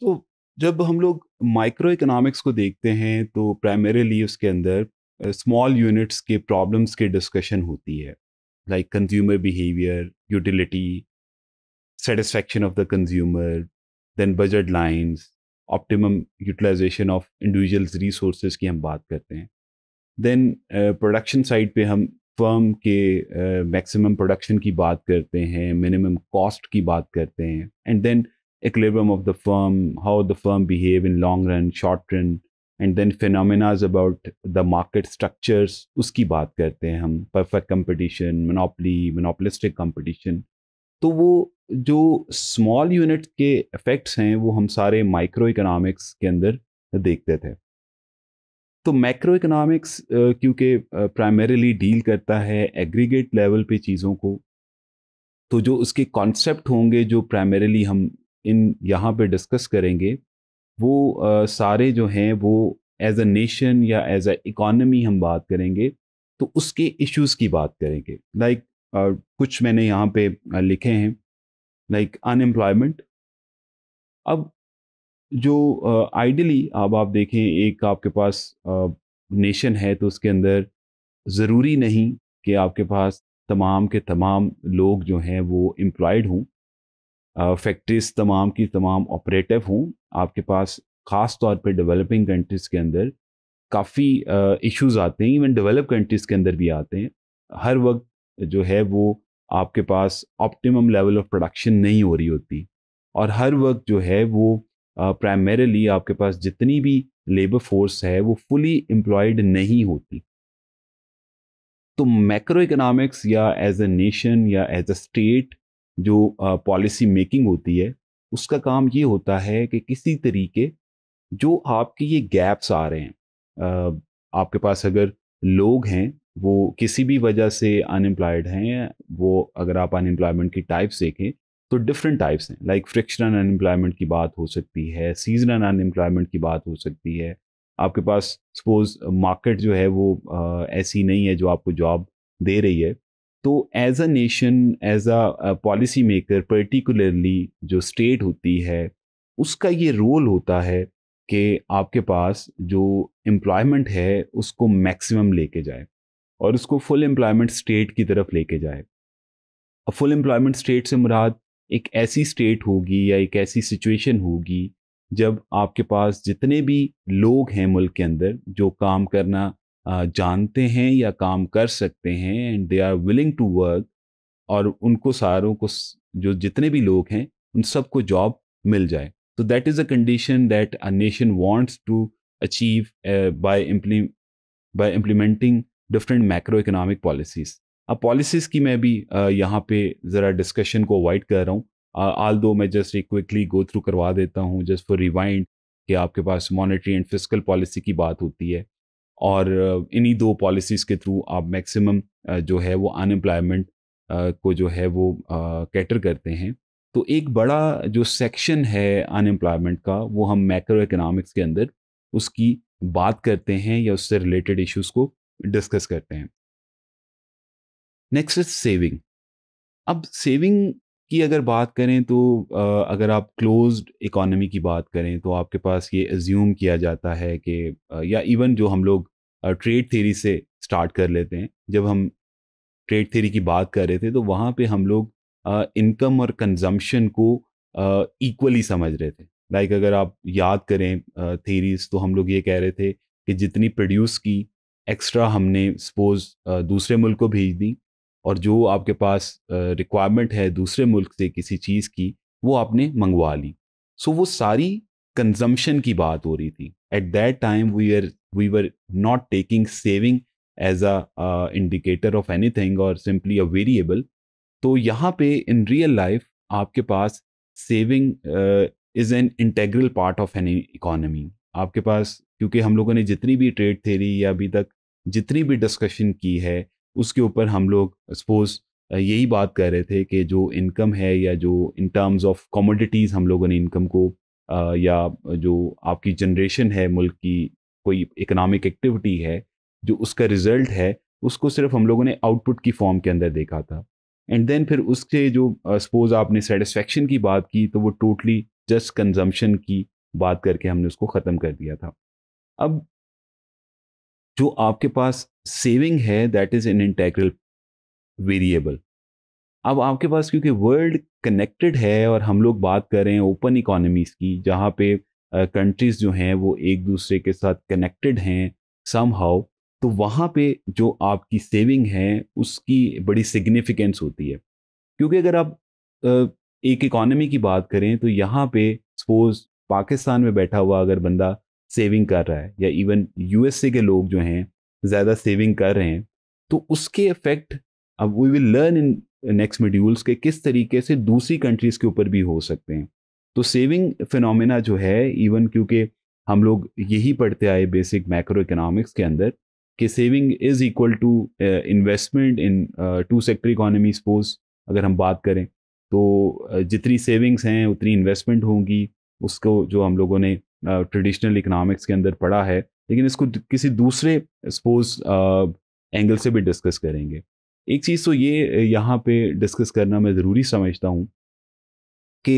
तो जब हम लोग माइक्रो इकोनॉमिक्स को देखते हैं तो प्राइमरीली उसके अंदर स्मॉल यूनिट्स के प्रॉब्लम्स के डिस्कशन होती है like consumer behaviour utility satisfaction of the consumer then budget lines optimum utilisation of individuals resource की हम बात करते हैं देन प्रोडक्शन साइड पे हम फर्म के मैक्सिमम uh, प्रोडक्शन की बात करते हैं मिनिमम कॉस्ट की बात करते हैं and then equilibrium of the firm, how the firm behave in long run, short run, and then phenomena about the market structures, उसकी बात करते हैं हम perfect competition, monopoly, monopolistic competition. तो वो जो small unit के effects हैं वो हम सारे माइक्रो इकोनॉमिक्स के अंदर देखते थे तो मैक्रो इकोनॉमिक्स क्योंकि प्राइमरीली डील करता है एग्रीगेट लेवल पे चीज़ों को तो जो उसके कॉन्सेप्ट होंगे जो प्राइमरीली हम इन यहाँ पे डिस्कस करेंगे वो आ, सारे जो हैं वो एज अ नेशन या एज अ इकॉनमी हम बात करेंगे तो उसके इश्यूज़ की बात करेंगे लाइक like, uh, कुछ मैंने यहाँ पे लिखे हैं लाइक अनएम्प्लॉयमेंट अब जो आइडियली uh, अब आप देखें एक आपके पास नेशन uh, है तो उसके अंदर ज़रूरी नहीं कि आपके पास तमाम के तमाम लोग जो हैं वो एम्प्लॉयड हों फैक्ट्रीज तमाम की तमाम ऑपरेटिव हों आपके पास ख़ास तौर पे डेवलपिंग कंट्रीज़ के अंदर काफ़ी इश्यूज आते हैं इवन डेवलप कंट्रीज़ के अंदर भी आते हैं हर वक्त जो है वो आपके पास ऑप्टिमम लेवल ऑफ प्रोडक्शन नहीं हो रही होती और हर वक्त जो है वो प्राइमरीली आपके पास जितनी भी लेबर फोर्स है वो फुली एम्प्लॉयड नहीं होती तो मैक्रो इकोनॉमिक्स या एज ए नेशन या एज ए स्टेट जो पॉलिसी मेकिंग होती है उसका काम ये होता है कि किसी तरीके जो आपके ये गैप्स आ रहे हैं आपके पास अगर लोग हैं वो किसी भी वजह से अनएम्प्लॉयड हैं वो अगर आप अनएम्प्लॉयमेंट की टाइप्स देखें तो डिफरेंट टाइप्स हैं लाइक फ्रिक्शनल अनएम्प्लॉयमेंट की बात हो सकती है सीजनल अनएम्प्लॉयमेंट की बात हो सकती है आपके पास सपोज मार्केट जो है वो आ, ऐसी नहीं है जो आपको जॉब दे रही है तो as a nation as a policy maker particularly जो स्टेट होती है उसका ये रोल होता है कि आपके पास जो एम्प्लॉयमेंट है उसको मैक्सिमम लेके जाए और उसको फुल एम्प्लॉयमेंट स्टेट की तरफ लेके जाए अब फुल एम्प्लॉयमेंट स्टेट से मुराद एक ऐसी स्टेट होगी या एक ऐसी सिचुएशन होगी जब आपके पास जितने भी लोग हैं मुल्क के अंदर जो काम करना जानते हैं या काम कर सकते हैं and they are willing to work और उनको सारों को जो जितने भी लोग हैं उन सबको जॉब मिल जाए तो that is a condition that a nation wants to achieve by by implementing different macro economic policies अब पॉलिसीज़ की मैं भी यहाँ पे ज़रा डिस्कशन को अवॉइड कर रहा हूँ आल दो मैं जस्ट एक क्विकली गो थ्रू करवा देता हूँ जस्ट फॉर रिवाइंड कि आपके पास मॉनेटरी एंड फिजिकल पॉलिसी की बात होती है और इन्हीं दो पॉलिसीज़ के थ्रू आप मैक्सिमम जो है वो अनएम्प्लॉयमेंट को जो है वो कैटर करते हैं तो एक बड़ा जो सेक्शन है अनएम्प्लॉयमेंट का वो हम मैक्रो इकोनॉमिक्स के अंदर उसकी बात करते हैं या उससे रिलेटेड इश्यूज को डिस्कस करते हैं नेक्स्ट इज सेविंग अब सेविंग की अगर बात करें तो अगर आप क्लोज इकोनॉमी की बात करें तो आपके पास ये एज्यूम किया जाता है कि या इवन जो हम लोग ट्रेड थेरी से स्टार्ट कर लेते हैं जब हम ट्रेड थेरी की बात कर रहे थे तो वहाँ पे हम लोग इनकम और कंजम्पशन को इक्वली समझ रहे थे लाइक अगर आप याद करें थेरीज तो हम लोग ये कह रहे थे कि जितनी प्रोड्यूस की एक्स्ट्रा हमने सपोज दूसरे मुल्क को भेज दी और जो आपके पास रिक्वायरमेंट है दूसरे मुल्क से किसी चीज़ की वो आपने मंगवा ली सो वो सारी कंजम्पशन की बात हो रही थी at that time we are we were not taking saving as a indicator of anything और सिंपली अ वेरिएबल तो यहाँ पे इन रियल लाइफ आपके पास saving is an integral part of any economy आपके पास क्योंकि हम लोगों ने जितनी भी ट्रेड थेरी या अभी तक जितनी भी डिस्कशन की है उसके ऊपर हम लोग सपोज यही बात कर रहे थे कि जो इनकम है या जो इन टर्म्स ऑफ कॉमोडिटीज़ हम लोगों ने इनकम को या जो आपकी जनरेशन है मुल्क की कोई इकोनॉमिक एक्टिविटी है जो उसका रिज़ल्ट है उसको सिर्फ हम लोगों ने आउटपुट की फॉर्म के अंदर देखा था एंड देन फिर उसके जो सपोज आपने सेटिस्फेक्शन की बात की तो वो टोटली जस्ट कंजम्पशन की बात करके हमने उसको ख़त्म कर दिया था अब जो आपके पास सेविंग है that is an integral variable अब आपके पास क्योंकि वर्ल्ड कनेक्टेड है और हम लोग बात कर रहे हैं ओपन इकोनॉमीज़ की जहाँ पे कंट्रीज़ uh, जो हैं वो एक दूसरे के साथ कनेक्टेड हैं सम हाउ तो वहाँ पे जो आपकी सेविंग है उसकी बड़ी सिग्निफिकेंस होती है क्योंकि अगर आप uh, एक इकोनॉमी की बात करें तो यहाँ पे सपोज पाकिस्तान में बैठा हुआ अगर बंदा सेविंग कर रहा है या इवन यूएसए के लोग जो हैं ज़्यादा सेविंग कर रहे हैं तो उसके इफेक्ट अब we will learn in next modules के किस तरीके से दूसरी कंट्रीज़ के ऊपर भी हो सकते हैं तो सेविंग फिनोमेना जो है इवन क्योंकि हम लोग यही पढ़ते आए बेसिक मैक्रो इकोनॉमिक्स के अंदर कि saving is equal to investment in two sector economy suppose अगर हम बात करें तो uh, जितनी सेविंग्स हैं उतनी इन्वेस्टमेंट होंगी उसको जो हम लोगों ने ट्रेडिशनल uh, इकोनॉमिक्स के अंदर पढ़ा है लेकिन इसको किसी दूसरे सपोज एंगल से भी डिस्कस करेंगे एक चीज़ तो ये यहाँ पे डिस्कस करना मैं ज़रूरी समझता हूँ कि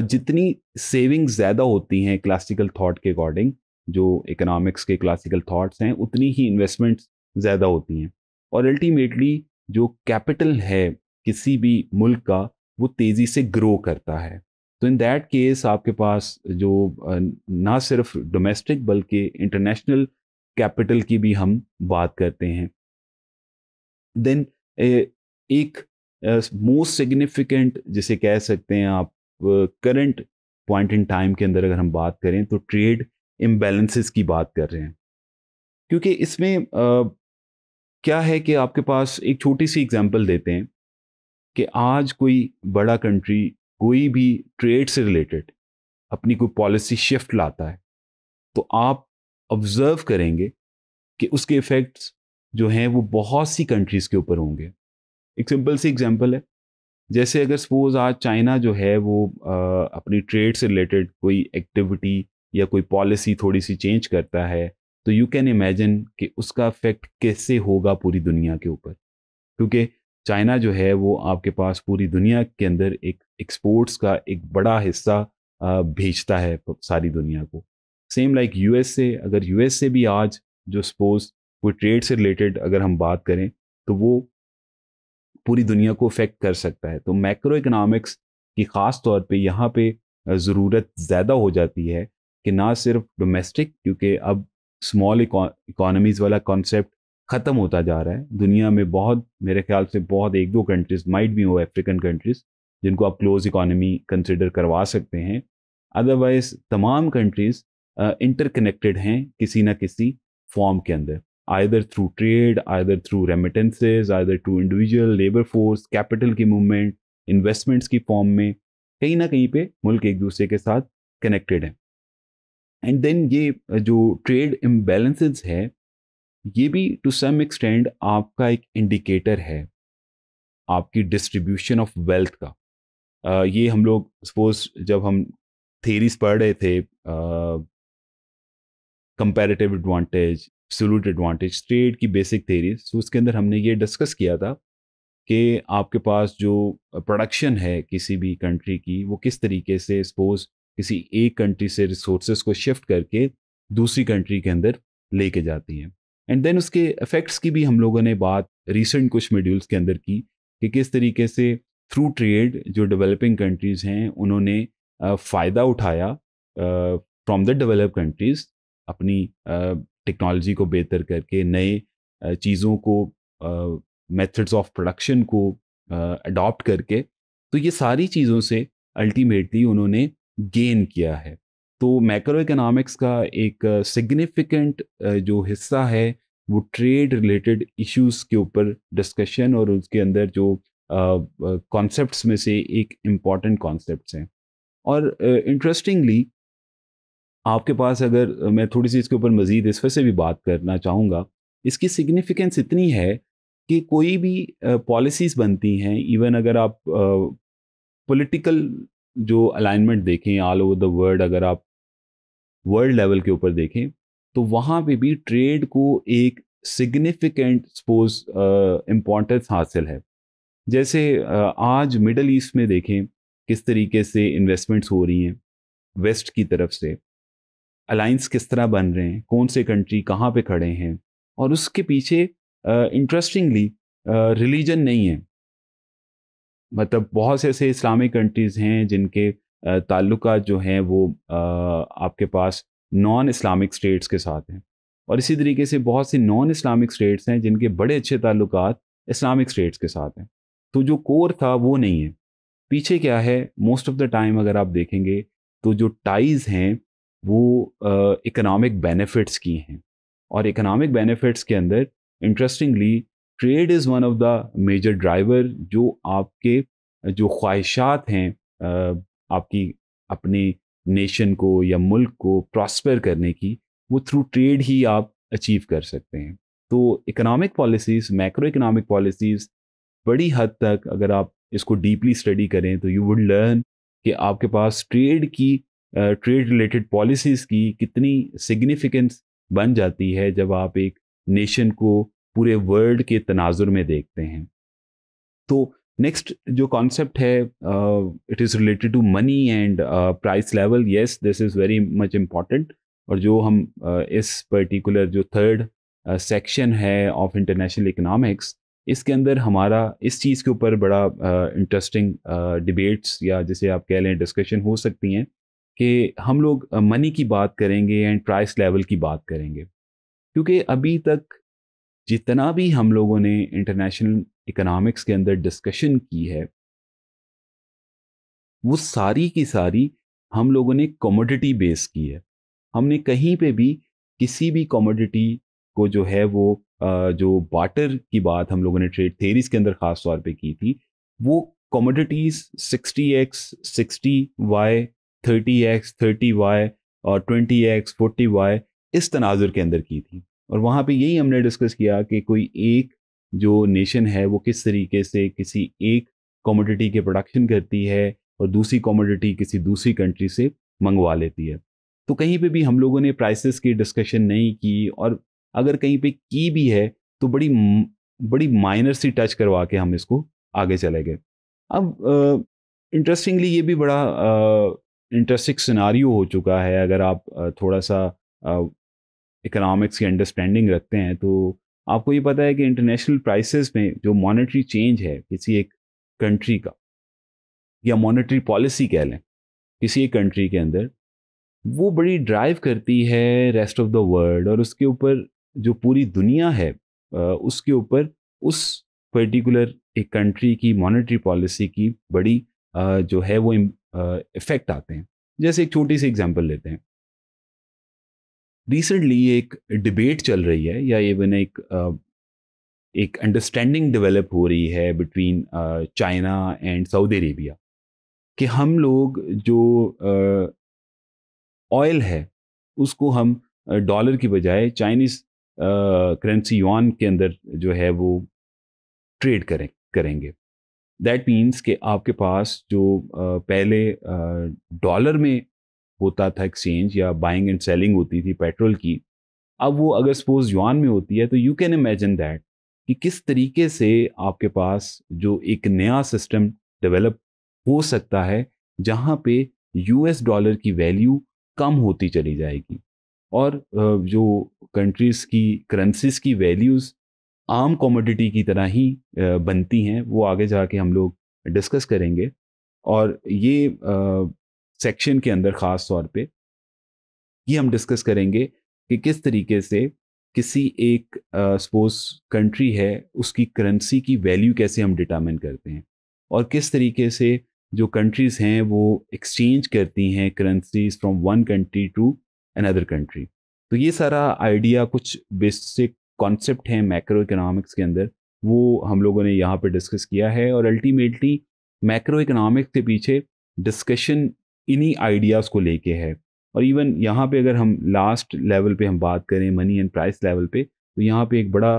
जितनी सेविंग ज़्यादा होती हैं क्लासिकल थॉट के अकॉर्डिंग जो इकोनॉमिक्स के क्लासिकल थॉट्स हैं उतनी ही इन्वेस्टमेंट्स ज़्यादा होती हैं और अल्टीमेटली जो कैपिटल है किसी भी मुल्क का वो तेज़ी से ग्रो करता है तो इन दैट केस आपके पास जो ना सिर्फ डोमेस्टिक बल्कि इंटरनेशनल कैपिटल की भी हम बात करते हैं देन एक मोस्ट सिग्निफिकेंट जिसे कह सकते हैं आप करंट पॉइंट इन टाइम के अंदर अगर हम बात करें तो ट्रेड इम्बेलेंसेस की बात कर रहे हैं क्योंकि इसमें uh, क्या है कि आपके पास एक छोटी सी एग्जांपल देते हैं कि आज कोई बड़ा कंट्री कोई भी ट्रेड से रिलेटेड अपनी कोई पॉलिसी शिफ्ट लाता है तो आप ऑब्जर्व करेंगे कि उसके इफ़ेक्ट्स जो हैं वो बहुत सी कंट्रीज़ के ऊपर होंगे एक सिंपल सी एग्जांपल है जैसे अगर सपोज आज चाइना जो है वो आ, अपनी ट्रेड से रिलेटेड कोई एक्टिविटी या कोई पॉलिसी थोड़ी सी चेंज करता है तो यू कैन इमेजिन कि उसका इफेक्ट कैसे होगा पूरी दुनिया के ऊपर क्योंकि चाइना जो है वो आपके पास पूरी दुनिया के अंदर एक एक्सपोर्ट्स का एक बड़ा हिस्सा भेजता है सारी दुनिया को सेम लाइक यूएसए अगर यूएसए भी आज जो सपोज कोई ट्रेड से रिलेटेड अगर हम बात करें तो वो पूरी दुनिया को अफेक्ट कर सकता है तो मैक्रो इकोनॉमिक्स की ख़ास तौर पे यहाँ पे ज़रूरत ज़्यादा हो जाती है कि ना सिर्फ डोमेस्टिक क्योंकि अब स्मॉल इकोनॉमीज़ वाला कॉन्सेप्ट ख़त्म होता जा रहा है दुनिया में बहुत मेरे ख्याल से बहुत एक दो कंट्रीज़ माइट भी हो अफ्रीकन कंट्रीज़ जिनको आप क्लोज इकोनॉमी कंसिडर करवा सकते हैं अदरवाइज तमाम कंट्रीज इंटरकनेक्टेड हैं किसी ना किसी फॉर्म के अंदर either through trade either through remittances either through individual labour force capital की मूवमेंट इन्वेस्टमेंट्स की फॉर्म में कहीं ना कहीं पे मुल्क एक दूसरे के साथ कनेक्टेड है एंड देन ये जो ट्रेड इम्बेलेंसेज है ये भी टू सम एक्सटेंड आपका एक इंडिकेटर है आपकी डिस्ट्रीब्यूशन ऑफ वेल्थ का ये हम लोग सपोज जब हम थेरीज पढ़ रहे थे comparative advantage absolute advantage state की बेसिक थेरीज तो उसके अंदर हमने ये डिस्कस किया था कि आपके पास जो प्रोडक्शन है किसी भी कंट्री की वो किस तरीके से सपोज किसी एक कंट्री से रिसोर्स को शिफ्ट करके दूसरी कंट्री के अंदर लेके जाती है एंड देन उसके इफ़ेक्ट्स की भी हम लोगों ने बात रिसेंट कुछ मेड्यूल्स के अंदर की कि किस तरीके से थ्रू ट्रेड जो डेवलपिंग कंट्रीज़ हैं उन्होंने फ़ायदा उठाया फ्रॉम द डेवलप कंट्रीज़ अपनी टेक्नोलॉजी को बेहतर करके नए चीज़ों को मेथड्स ऑफ प्रोडक्शन को अडॉप्ट करके तो ये सारी चीज़ों से अल्टीमेटली उन्होंने गेन किया है तो मैक्रो इकोनॉमिक्स का एक सिग्निफिकेंट जो हिस्सा है वो ट्रेड रिलेटेड इश्यूज के ऊपर डिस्कशन और उसके अंदर जो कॉन्सेप्ट्स में से एक इम्पॉर्टेंट कॉन्सेप्ट हैं और इंटरेस्टिंगली आपके पास अगर मैं थोड़ी सी इसके ऊपर मज़ीद इस पर से भी बात करना चाहूँगा इसकी सिग्निफिकेंस इतनी है कि कोई भी पॉलिसीज़ बनती हैं इवन अगर आप पॉलिटिकल जो अलाइनमेंट देखें ऑल ओवर द वर्ल्ड अगर आप वर्ल्ड लेवल के ऊपर देखें तो वहाँ पे भी ट्रेड को एक सिग्निफिकेंट सपोज इम्पोर्टेंस हासिल है जैसे आज मिडल ईस्ट में देखें किस तरीके से इन्वेस्टमेंट्स हो रही हैं वेस्ट की तरफ से अलाइंस किस तरह बन रहे हैं कौन से कंट्री कहाँ पे खड़े हैं और उसके पीछे इंटरेस्टिंगली रिलीजन नहीं है मतलब बहुत से ऐसे इस्लामिक कंट्रीज़ हैं जिनके ताल्लुक जो हैं वो आ, आपके पास नॉन इस्लामिक स्टेट्स के साथ हैं और इसी तरीके से बहुत से नॉन इस्लामिक स्टेट्स हैं जिनके बड़े अच्छे ताल्लुक इस्लामिक स्टेट्स के साथ हैं तो जो कोर था वो नहीं है पीछे क्या है मोस्ट ऑफ द टाइम अगर आप देखेंगे तो जो टाइज हैं वो इकोनॉमिक बेनिफिट्स की हैं और इकोनॉमिक बेनिफिट्स के अंदर interestingly trade is one of the major driver जो आपके जो ख्वाहिशात हैं आपकी अपने नेशन को या मुल्क को प्रॉस्पर करने की वो थ्रू ट्रेड ही आप अचीव कर सकते हैं तो economic policies macro economic policies बड़ी हद तक अगर आप इसको डीपली स्टडी करें तो यू वुड लर्न कि आपके पास ट्रेड की ट्रेड रिलेटेड पॉलिसीज़ की कितनी सिग्निफिकेंस बन जाती है जब आप एक नेशन को पूरे वर्ल्ड के तनाजुर में देखते हैं तो नेक्स्ट जो कॉन्सेप्ट है it is related to money and price level yes this is very much important और जो हम uh, इस पर्टिकुलर जो थर्ड सेक्शन uh, है ऑफ इंटरनेशनल इकोनॉमिक्स इसके अंदर हमारा इस चीज़ के ऊपर बड़ा इंटरेस्टिंग डिबेट्स या जैसे आप कह लें डिस्कशन हो सकती हैं कि हम लोग मनी की बात करेंगे एंड प्राइस लेवल की बात करेंगे क्योंकि अभी तक जितना भी हम लोगों ने इंटरनेशनल इकोनॉमिक्स के अंदर डिस्कशन की है वो सारी की सारी हम लोगों ने कमोडिटी बेस की है हमने कहीं पे भी किसी भी कमोडिटी को जो है वो जो बाटर की बात हम लोगों ने ट्रेड थेरीज के अंदर खास तौर पे की थी वो commodities thirty X thirty Y और ट्वेंटी एक्स फोर्टी वाई इस तनाजुर के अंदर की थी और वहाँ पे यही हमने डिस्कस किया कि कोई एक जो नेशन है वो किस तरीके से किसी एक कॉमोडिटी के प्रोडक्शन करती है और दूसरी कॉमोडिटी किसी दूसरी कंट्री से मंगवा लेती है तो कहीं पे भी हम लोगों ने प्राइसेस की डिस्कशन नहीं की और अगर कहीं पे की भी है तो बड़ी बड़ी माइनर सी टच करवा के हम इसको आगे चले गए अब इंटरेस्टिंगली ये भी बड़ा इंटरेस्टिंग सिनारियो हो चुका है अगर आप थोड़ा सा इकोनॉमिक्स की अंडरस्टैंडिंग रखते हैं तो आपको ये पता है कि इंटरनेशनल प्राइसेस में जो मॉनेटरी चेंज है किसी एक कंट्री का या मॉनेटरी पॉलिसी कह लें किसी एक कंट्री के अंदर वो बड़ी ड्राइव करती है रेस्ट ऑफ द वर्ल्ड और उसके ऊपर जो पूरी दुनिया है उसके ऊपर उस पर्टिकुलर एक कंट्री की मॉनेटरी पॉलिसी की बड़ी जो है वो इफेक्ट आते हैं जैसे एक छोटी सी एग्जांपल लेते हैं रिसेंटली एक डिबेट चल रही है या इवन एक एक अंडरस्टैंडिंग डेवलप हो रही है between China and Saudi Arabia कि हम लोग जो ऑयल है उसको हम डॉलर की बजाय चाइनीज करेंसी यून के अंदर जो है वो ट्रेड करें करेंगे दैट मीन्स कि आपके पास जो आ, पहले डॉलर में होता था एक्सचेंज या बाइंग एंड सेलिंग होती थी पेट्रोल की अब वो अगर सपोज यूआन में होती है तो यू कैन इमेजिन दैट कि किस तरीके से आपके पास जो एक नया सिस्टम डेवलप हो सकता है जहाँ पे यूएस डॉलर की वैल्यू कम होती चली जाएगी और जो कंट्रीज़ की करेंसीज की वैल्यूज़ आम कॉमोडिटी की तरह ही बनती हैं वो आगे जाके हम लोग डिस्कस करेंगे और ये सेक्शन के अंदर ख़ास तौर पे ये हम डिस्कस करेंगे कि किस तरीके से किसी एक सपोज कंट्री है उसकी करेंसी की वैल्यू कैसे हम डिटामिन करते हैं और किस तरीके से जो कंट्रीज़ हैं वो एक्सचेंज करती हैं currencies from one country to another country तो ये सारा आइडिया कुछ बेसिक कॉन्सेप्ट हैं मैक्रो इकोनॉमिक्स के अंदर वो हम लोगों ने यहाँ पर डिस्कस किया है और अल्टीमेटली मैक्रो इकोनॉमिक्स के पीछे डिस्कशन इन्हीं आइडियाज़ को लेके है और इवन यहाँ पे अगर हम लास्ट लेवल पे हम बात करें मनी एंड प्राइस लेवल पे तो यहाँ पे एक बड़ा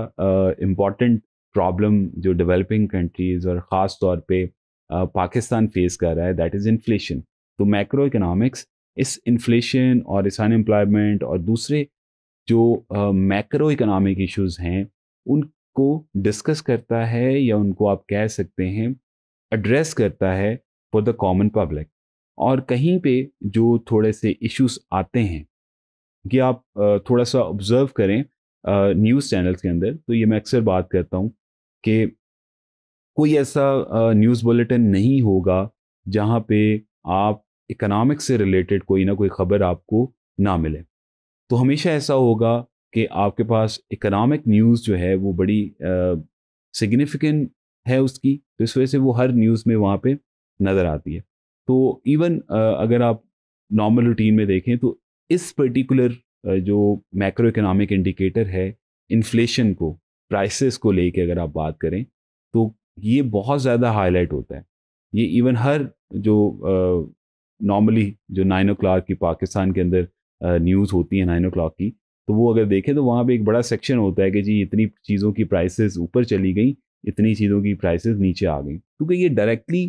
इम्पॉर्टेंट uh, प्रॉब्लम जो डेवलपिंग कंट्रीज़ और ख़ास तौर पे uh, पाकिस्तान फेस कर रहा है दैट इज़ इन्फ्लेशन तो मैक्रो इकोनॉमिक्स इस इन्फ्लेशन और इस अनएम्प्लॉयमेंट और दूसरे जो मैक्रो इकोनॉमिक इश्यूज हैं उनको डिस्कस करता है या उनको आप कह सकते हैं एड्रेस करता है फॉर द कॉमन पब्लिक और कहीं पे जो थोड़े से इश्यूज आते हैं कि आप थोड़ा सा ऑब्ज़र्व करें न्यूज़ चैनल्स के अंदर तो ये मैं अक्सर बात करता हूँ कि कोई ऐसा न्यूज़ बुलेटिन नहीं होगा जहाँ पे आप इकोनॉमिक्स से रिलेटेड कोई ना कोई ख़बर आपको ना मिले तो हमेशा ऐसा होगा कि आपके पास इकोनॉमिक न्यूज़ जो है वो बड़ी सिग्निफिकेंट है उसकी तो इस वजह से वो हर न्यूज़ में वहाँ पे नज़र आती है तो इवन अगर आप नॉर्मल रूटीन में देखें तो इस पर्टिकुलर जो मैक्रो इकोनॉमिक इंडिकेटर है इन्फ्लेशन को प्राइसेस को लेके अगर आप बात करें तो ये बहुत ज़्यादा हाईलाइट होता है ये इवन हर जो नॉर्मली जो नाइन ओ क्लाक की पाकिस्तान के अंदर न्यूज़ होती है नाइन ओ क्लाक की तो वो अगर देखें तो वहाँ पे एक बड़ा सेक्शन होता है कि जी इतनी चीज़ों की प्राइसेस ऊपर चली गई इतनी चीज़ों की प्राइसेस नीचे आ गई क्योंकि ये डायरेक्टली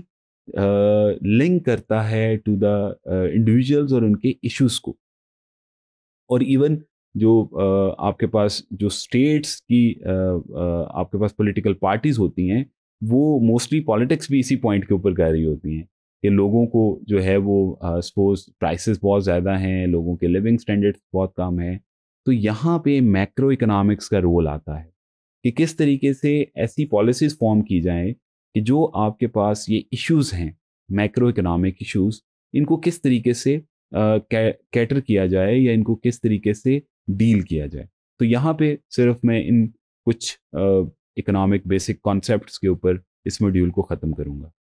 लिंक करता है टू द इंडिविजुअल्स और उनके इश्यूज़ को और इवन जो uh, आपके पास जो स्टेट्स की uh, uh, आपके पास पॉलिटिकल पार्टीज़ होती हैं वो मोस्टली पॉलिटिक्स भी इसी पॉइंट के ऊपर कह रही होती हैं कि लोगों को जो है वो सपोज प्राइसेस बहुत ज़्यादा हैं लोगों के लिविंग स्टैंडर्ड्स बहुत कम हैं तो यहाँ पे मैक्रो इकोनॉमिक्स का रोल आता है कि किस तरीके से ऐसी पॉलिसीज़ फॉर्म की जाएं कि जो आपके पास ये इश्यूज़ हैं मैक्रो इकोनॉमिक इश्यूज़ इनको किस तरीके से कैटर किया जाए या इनको किस तरीके से डील किया जाए तो यहाँ पे सिर्फ मैं इन कुछ इकोनॉमिक बेसिक कॉन्सेप्ट्स के ऊपर इस मॉड्यूल को ख़त्म करूँगा